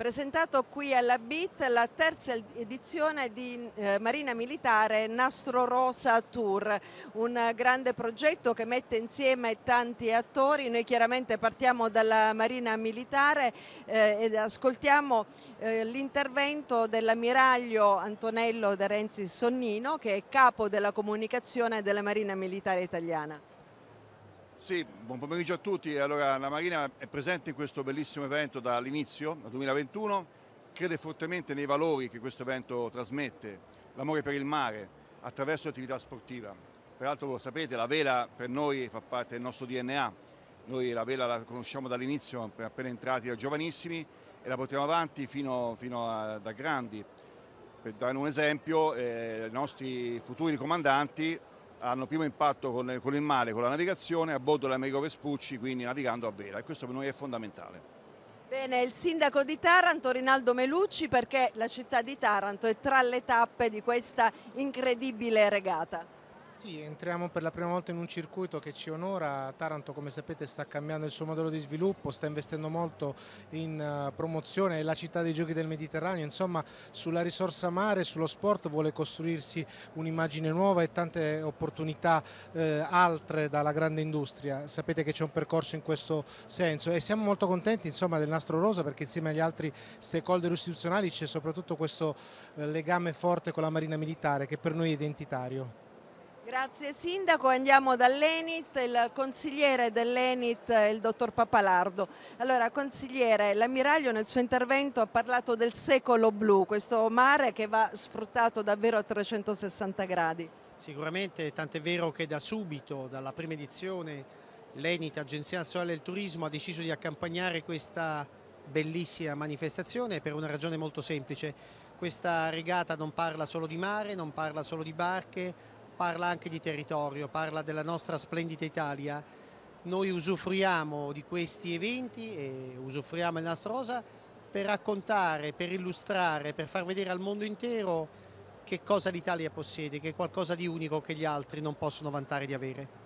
presentato qui alla BIT la terza edizione di eh, Marina Militare Nastro Rosa Tour, un grande progetto che mette insieme tanti attori, noi chiaramente partiamo dalla Marina Militare eh, ed ascoltiamo eh, l'intervento dell'ammiraglio Antonello De Renzi Sonnino che è capo della comunicazione della Marina Militare Italiana. Sì, buon pomeriggio a tutti. Allora, la Marina è presente in questo bellissimo evento dall'inizio, dal 2021, crede fortemente nei valori che questo evento trasmette, l'amore per il mare attraverso l'attività sportiva. Peraltro lo sapete, la vela per noi fa parte del nostro DNA, noi la vela la conosciamo dall'inizio, appena entrati da giovanissimi e la portiamo avanti fino, fino a, da grandi. Per dare un esempio, eh, i nostri futuri comandanti hanno primo impatto con, con il mare, con la navigazione, a bordo dell'Americo Vespucci, quindi navigando a vela e questo per noi è fondamentale. Bene, il sindaco di Taranto Rinaldo Melucci perché la città di Taranto è tra le tappe di questa incredibile regata. Sì, entriamo per la prima volta in un circuito che ci onora. Taranto, come sapete, sta cambiando il suo modello di sviluppo, sta investendo molto in eh, promozione, è la città dei giochi del Mediterraneo, insomma, sulla risorsa mare, sullo sport vuole costruirsi un'immagine nuova e tante opportunità eh, altre dalla grande industria. Sapete che c'è un percorso in questo senso e siamo molto contenti, insomma, del nastro rosa perché insieme agli altri stakeholder istituzionali c'è soprattutto questo eh, legame forte con la Marina Militare che per noi è identitario. Grazie Sindaco, andiamo dall'Enit, il consigliere dell'Enit, il dottor Papalardo. Allora consigliere, l'ammiraglio nel suo intervento ha parlato del secolo blu, questo mare che va sfruttato davvero a 360 gradi. Sicuramente, tant'è vero che da subito, dalla prima edizione, l'Enit, Agenzia Nazionale del Turismo, ha deciso di accompagnare questa bellissima manifestazione per una ragione molto semplice. Questa regata non parla solo di mare, non parla solo di barche, parla anche di territorio, parla della nostra splendida Italia. Noi usufruiamo di questi eventi e usufruiamo il Nastro Rosa per raccontare, per illustrare, per far vedere al mondo intero che cosa l'Italia possiede, che è qualcosa di unico che gli altri non possono vantare di avere.